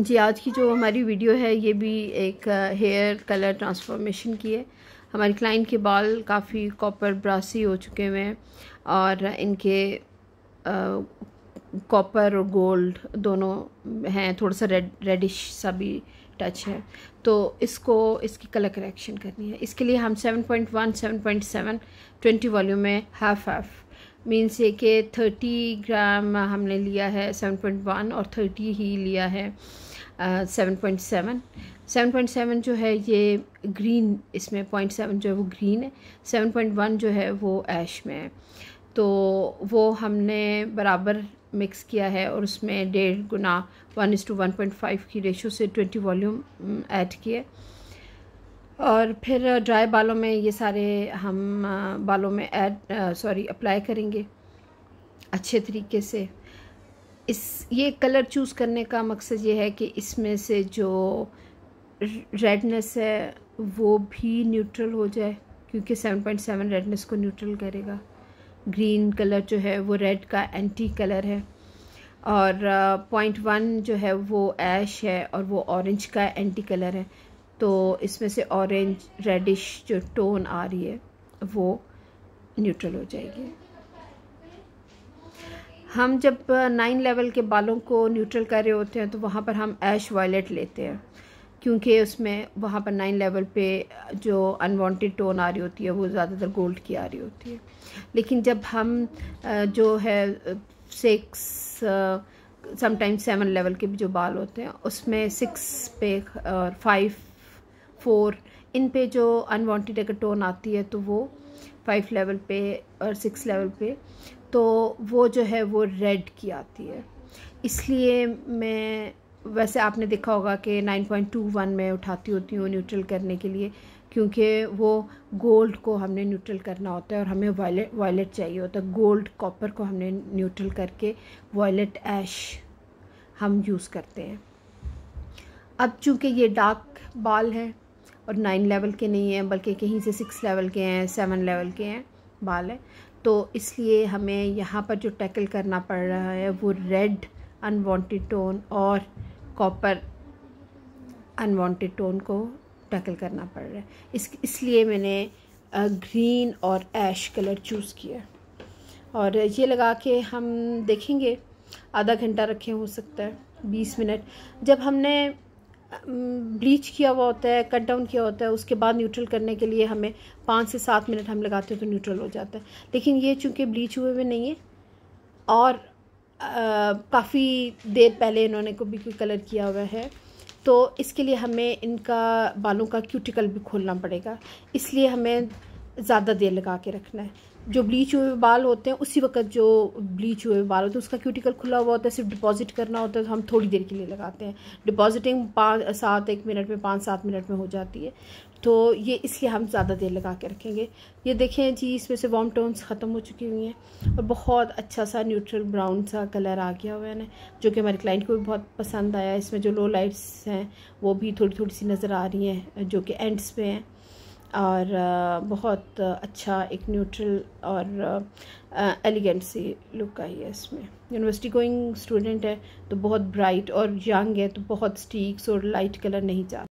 जी आज की जो हमारी वीडियो है ये भी एक हेयर कलर ट्रांसफॉर्मेशन की है हमारे क्लाइंट के बाल काफ़ी कॉपर ब्रासी हो चुके हुए हैं और इनके कॉपर और गोल्ड दोनों हैं थोड़ा सा रेड रेडिश सा भी टच है तो इसको इसकी कलर करेक्शन करनी है इसके लिए हम 7.1, 7.7, 20 वॉल्यूम में हाफ हाफ मीन्स ये कि थर्टी ग्राम हमने लिया है सेवन पॉइंट वन और थर्टी ही लिया है seven point seven seven point seven जो है ये ग्रीन इसमें पॉइंट सेवन जो है वो ग्रीन है सेवन पॉइंट वन जो है वो ऐश में है तो वो हमने बराबर मिक्स किया है और उसमें डेढ़ गुना one is to one point five की रेशो से ट्वेंटी वॉल्यूम ऐड किए और फिर ड्राई बालों में ये सारे हम बालों में ऐड सॉरी अप्लाई करेंगे अच्छे तरीके से इस ये कलर चूज़ करने का मकसद ये है कि इसमें से जो रेडनेस है वो भी न्यूट्रल हो जाए क्योंकि 7.7 रेडनेस को न्यूट्रल करेगा ग्रीन कलर जो है वो रेड का एंटी कलर है और पॉइंट वन जो है वो ऐश है और वो ऑरेंज का एंटी कलर है तो इसमें से ऑरेंज रेडिश जो टोन आ रही है वो न्यूट्रल हो जाएगी हम जब नाइन लेवल के बालों को न्यूट्रल कर रहे होते हैं तो वहाँ पर हम ऐश वायलेट लेते हैं क्योंकि उसमें वहाँ पर नाइन लेवल पे जो अनवांटेड टोन आ रही होती है वो ज़्यादातर गोल्ड की आ रही होती है लेकिन जब हम जो है सिक्स समटाइम्स सेवन लेवल के भी जो बाल होते हैं उसमें सिक्स पे और फाइव फोर इन पे जो अनवांटेड अगर टोन आती है तो वो फाइव लेवल पे और सिक्स लेवल पे तो वो जो है वो रेड की आती है इसलिए मैं वैसे आपने देखा होगा कि 9.21 में उठाती होती हूँ न्यूट्रल करने के लिए क्योंकि वो गोल्ड को हमने न्यूट्रल करना होता है और हमें वायलेट वायलेट चाहिए होता है गोल्ड कॉपर को हमने न्यूट्रल करके वायलेट ऐश हम यूज़ करते हैं अब चूँकि ये डार्क बाल हैं और नाइन लेवल के नहीं हैं बल्कि कहीं से सिक्स लेवल के हैं सेवन लेवल के हैं बाल हैं तो इसलिए हमें यहाँ पर जो टैकल करना पड़ रहा है वो रेड अनवांटेड टोन और कॉपर अनवांटेड टोन को टैकल करना पड़ रहा है इस इसलिए मैंने ग्रीन और ऐश कलर चूज़ किया और ये लगा के हम देखेंगे आधा घंटा रखे हो सकता है बीस मिनट जब हमने ब्लीच किया हुआ होता है कट डाउन किया होता है उसके बाद न्यूट्रल करने के लिए हमें पाँच से सात मिनट हम लगाते हैं तो न्यूट्रल हो जाता है लेकिन ये चूँकि ब्लीच हुए हुए नहीं है और काफ़ी देर पहले इन्होंने को भी कलर किया हुआ है तो इसके लिए हमें इनका बालों का क्यूटिकल भी खोलना पड़ेगा इसलिए हमें ज़्यादा देर लगा के रखना है जो ब्लीच हुए बाल होते हैं उसी वक्त जो ब्लीच हुए बाल होते हैं उसका क्यूटिकल खुला हुआ होता है सिर्फ डिपॉजिट करना होता है तो हम थोड़ी देर के लिए लगाते हैं डिपॉजिटिंग पाँच सात एक मिनट में पाँच सात मिनट में हो जाती है तो ये इसलिए हम ज़्यादा देर लगा के रखेंगे ये देखें जी इसमें से वॉम टोन्स ख़त्म हो चुकी हुई हैं और बहुत अच्छा सा न्यूट्रल ब्राउन सा कलर आ गया हुआ है जो कि हमारे क्लाइंट को भी बहुत पसंद आया इसमें जो लो लाइट्स हैं वो भी थोड़ी थोड़ी सी नज़र आ रही हैं जो कि एंड्स पे हैं और बहुत अच्छा एक न्यूट्रल और एलिगेंट सी लुक आई है इसमें यूनिवर्सिटी गोइंग स्टूडेंट है तो बहुत ब्राइट और यंग है तो बहुत स्टीक्स और लाइट कलर नहीं जाता